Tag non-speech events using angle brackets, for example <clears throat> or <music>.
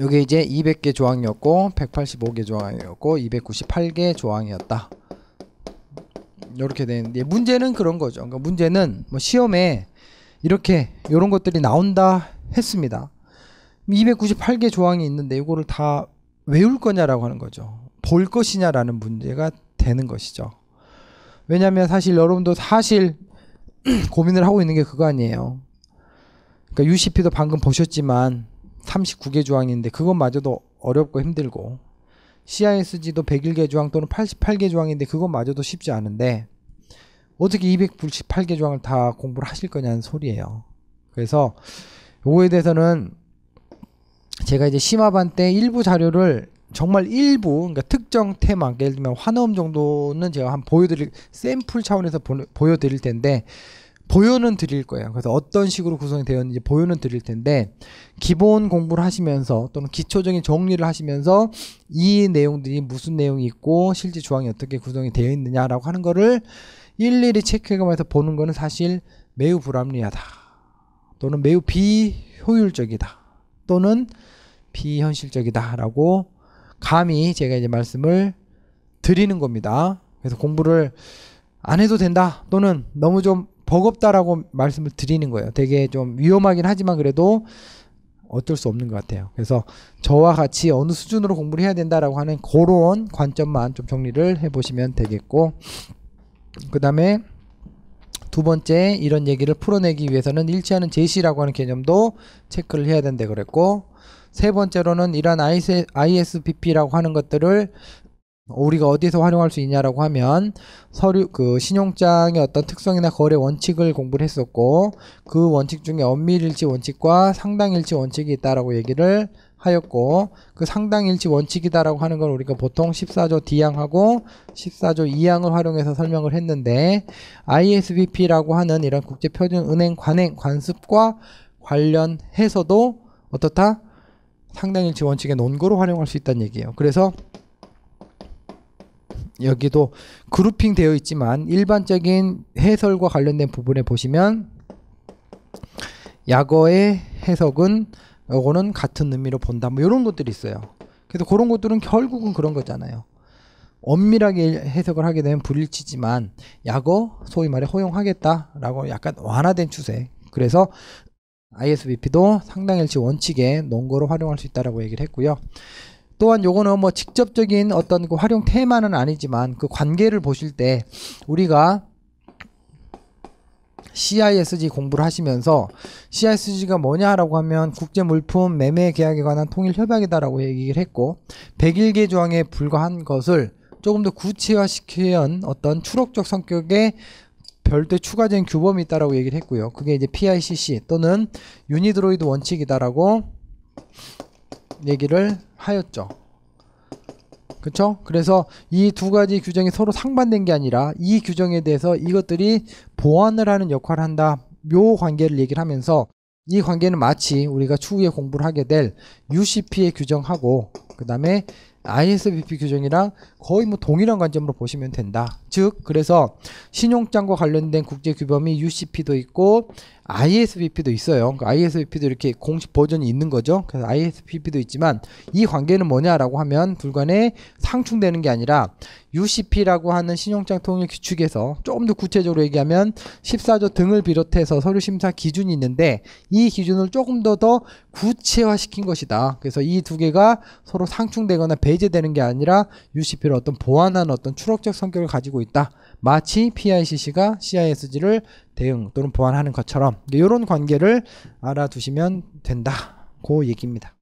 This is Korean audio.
이게 이제 200개 조항이었고 185개 조항이었고 298개 조항이었다. 이렇게 되는데 예, 문제는 그런 거죠. 그러니까 문제는 뭐 시험에 이렇게 이런 것들이 나온다 했습니다. 298개 조항이 있는데 이거를 다 외울 거냐라고 하는 거죠. 볼 것이냐라는 문제가 되는 것이죠. 왜냐하면 사실 여러분도 사실 <clears throat> 고민을 하고 있는 게 그거 아니에요. 그러니까 UCP도 방금 보셨지만 39개 조항인데 그것마저도 어렵고 힘들고 CISG도 101개 조항 또는 88개 조항인데 그것마저도 쉽지 않은데 어떻게 298개 조항을 다 공부를 하실 거냐는 소리예요. 그래서 요거에 대해서는 제가 이제 심화반 때 일부 자료를 정말 일부 그러니까 특정 테마 예를 들면 환음 정도는 제가 한 보여드릴 샘플 차원에서 보, 보여드릴 텐데 보여는 드릴 거예요. 그래서 어떤 식으로 구성이 되었는지 보여는 드릴 텐데 기본 공부를 하시면서 또는 기초적인 정리를 하시면서 이 내용들이 무슨 내용이 있고 실제 조항이 어떻게 구성이 되어 있느냐라고 하는 거를 일일이 체크해가면서 보는 거는 사실 매우 불합리하다. 또는 매우 비효율적이다. 또는 비현실적이다라고 감히 제가 이제 말씀을 드리는 겁니다. 그래서 공부를 안 해도 된다. 또는 너무 좀 버겁다라고 말씀을 드리는 거예요. 되게 좀 위험하긴 하지만 그래도 어쩔 수 없는 것 같아요. 그래서 저와 같이 어느 수준으로 공부를 해야 된다라고 하는 그런 관점만 좀 정리를 해보시면 되겠고, 그 다음에 두 번째 이런 얘기를 풀어내기 위해서는 일치하는 제시라고 하는 개념도 체크를 해야 된다 그랬고, 세 번째로는 이러한 ISBP라고 하는 것들을 우리가 어디서 활용할 수 있냐라고 하면 서류 그 신용장의 어떤 특성이나 거래 원칙을 공부를 했었고 그 원칙 중에 엄밀일치 원칙과 상당일치 원칙이 있다라고 얘기를 하였고 그 상당일치 원칙이다라고 하는 걸 우리가 보통 14조 D항하고 14조 2항을 활용해서 설명을 했는데 ISBP라고 하는 이런 국제표준은행 관행 관습과 관련해서도 어떻다? 상당일치 원칙의 논거로 활용할 수 있다는 얘기예요. 그래서 여기도 그룹핑 되어 있지만 일반적인 해설과 관련된 부분에 보시면 약어의 해석은 요거는 같은 의미로 본다 뭐 이런 것들이 있어요 그래서 그런 것들은 결국은 그런 거잖아요 엄밀하게 해석을 하게 되면 불일치지만 약어 소위 말해 허용하겠다라고 약간 완화된 추세 그래서 ISBP도 상당일치 원칙에 논거로 활용할 수 있다라고 얘기를 했고요. 또한 요거는 뭐 직접적인 어떤 그 활용 테마는 아니지만 그 관계를 보실 때 우리가 CISG 공부를 하시면서 CISG가 뭐냐라고 하면 국제물품 매매 계약에 관한 통일 협약이다라고 얘기를 했고 101개 조항에 불과한 것을 조금 더 구체화시키는 어떤 추록적 성격의 별도의 추가적인 규범이 있다라고 얘기를 했고요. 그게 이제 PICC 또는 유니드로이드 원칙이다라고 얘기를 하였죠. 그렇죠? 그래서 이 두 가지 규정이 서로 상반된 게 아니라 이 규정에 대해서 이것들이 보완을 하는 역할을 한다. 요 관계를 얘기를 하면서 이 관계는 마치 우리가 추후에 공부를 하게 될 UCP의 규정하고 그 다음에 ISBP 규정이랑 거의 뭐 동일한 관점으로 보시면 된다. 즉, 그래서 신용장과 관련된 국제 규범이 UCP도 있고 ISBP도 있어요. 그 그러니까 ISBP도 이렇게 공식 버전이 있는 거죠. 그래서 ISBP도 있지만 이 관계는 뭐냐라고 하면 둘간에 상충되는 게 아니라 UCP라고 하는 신용장 통일 규칙에서 조금 더 구체적으로 얘기하면 14조 등을 비롯해서 서류 심사 기준이 있는데 이 기준을 조금 더 더 구체화시킨 것이다. 그래서 이 두 개가 서로 상충되거나 배제되는 게 아니라 UCP를 어떤 보완한 어떤 추록적 성격을 가지고 있다. 마치 PICC가 CISG를 대응 또는 보완하는 것처럼 이런 네, 관계를 알아두시면 된다. 고 얘기입니다.